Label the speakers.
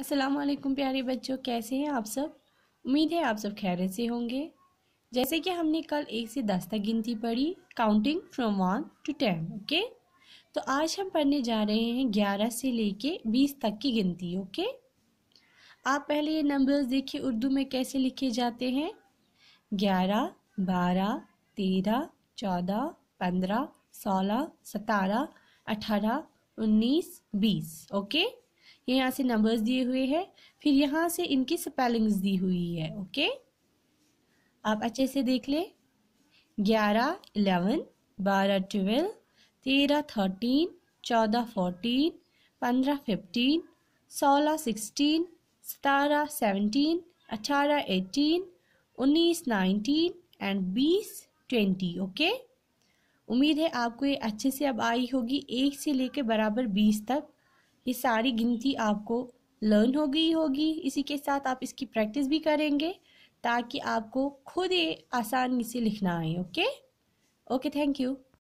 Speaker 1: असलकुम प्यारे बच्चों कैसे हैं आप सब उम्मीद है आप सब खैर से होंगे जैसे कि हमने कल एक से दस तक गिनती पढ़ी counting from one to ten okay तो आज हम पढ़ने जा रहे हैं ग्यारह से लेके बीस तक की गिनती ओके आप पहले ये नंबर्स देखिए उर्दू में कैसे लिखे जाते हैं ग्यारह बारह तेरह चौदह पंद्रह सोलह सतारह अठारह उन्नीस बीस ओके ये यहाँ से नंबर्स दिए हुए हैं फिर यहाँ से इनकी स्पेलिंग्स दी हुई है ओके आप अच्छे से देख लें ग्यारह इलेवन बारह ट्वेल्व तेरह थर्टीन चौदह फोर्टीन पंद्रह फिफ्टीन सोलह सिक्सटीन सतारह सेवनटीन अठारह एटीन उन्नीस नाइनटीन एंड बीस ट्वेंटी ओके उम्मीद है आपको ये अच्छे से अब आई होगी एक से लेकर बराबर बीस तक ये सारी गिनती आपको लर्न हो गई होगी इसी के साथ आप इसकी प्रैक्टिस भी करेंगे ताकि आपको खुद ही आसानी से लिखना आए ओके ओके थैंक यू